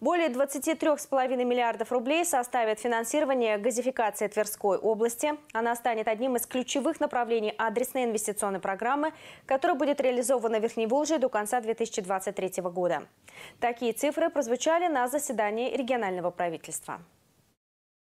Более 23,5 миллиардов рублей составит финансирование газификации Тверской области. Она станет одним из ключевых направлений адресной инвестиционной программы, которая будет реализована в Верхней до конца 2023 года. Такие цифры прозвучали на заседании регионального правительства.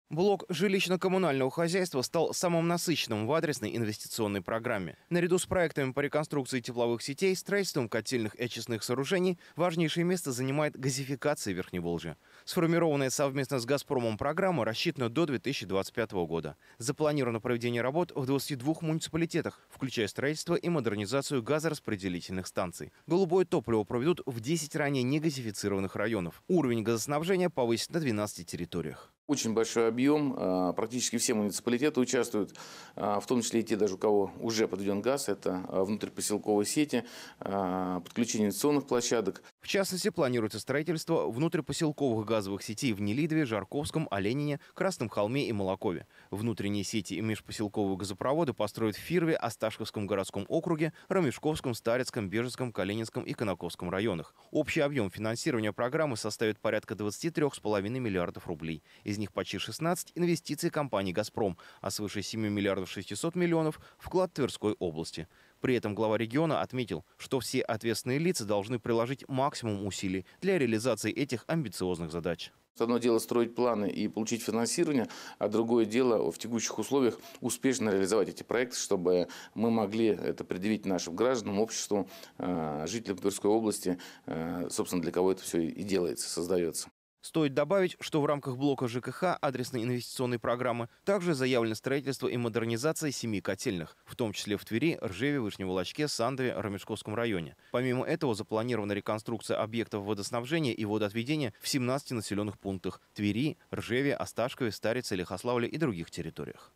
Блок жилищно-коммунального хозяйства стал самым насыщенным в адресной инвестиционной программе. Наряду с проектами по реконструкции тепловых сетей, строительством котельных и очистных сооружений важнейшее место занимает газификация Верхней Волжи. Сформированная совместно с «Газпромом» программа рассчитана до 2025 года. Запланировано проведение работ в 22 муниципалитетах, включая строительство и модернизацию газораспределительных станций. Голубое топливо проведут в 10 ранее негазифицированных районов. Уровень газоснабжения повысит на 12 территориях. Очень большой объем, а, практически все муниципалитеты участвуют, а, в том числе и те даже, у кого уже подведен газ, это а, внутрь поселковой сети, подключение инвестиционных площадок. В частности, планируется строительство внутрипоселковых газовых сетей в Нелидове, Жарковском, Оленине, Красном холме и Молокове. Внутренние сети и межпоселковые газопроводы построят в Фирве, Осташковском городском округе, Ромешковском, Старецком, Бежецком, Калининском и Конаковском районах. Общий объем финансирования программы составит порядка 23,5 миллиардов рублей. Из них почти 16 – инвестиции компании «Газпром», а свыше 7 миллиардов 600 миллионов – вклад Тверской области. При этом глава региона отметил, что все ответственные лица должны приложить максимум усилий для реализации этих амбициозных задач. Одно дело строить планы и получить финансирование, а другое дело в текущих условиях успешно реализовать эти проекты, чтобы мы могли это предъявить нашим гражданам, обществу, э, жителям Тверской области, э, собственно, для кого это все и делается, создается. Стоит добавить, что в рамках блока ЖКХ адресной инвестиционной программы также заявлено строительство и модернизация семи котельных, в том числе в Твери, Ржеве, Вышневолочке, Сандове, Ромешковском районе. Помимо этого запланирована реконструкция объектов водоснабжения и водоотведения в 17 населенных пунктах – Твери, Ржеве, Осташкове, Старице, Лихославле и других территориях.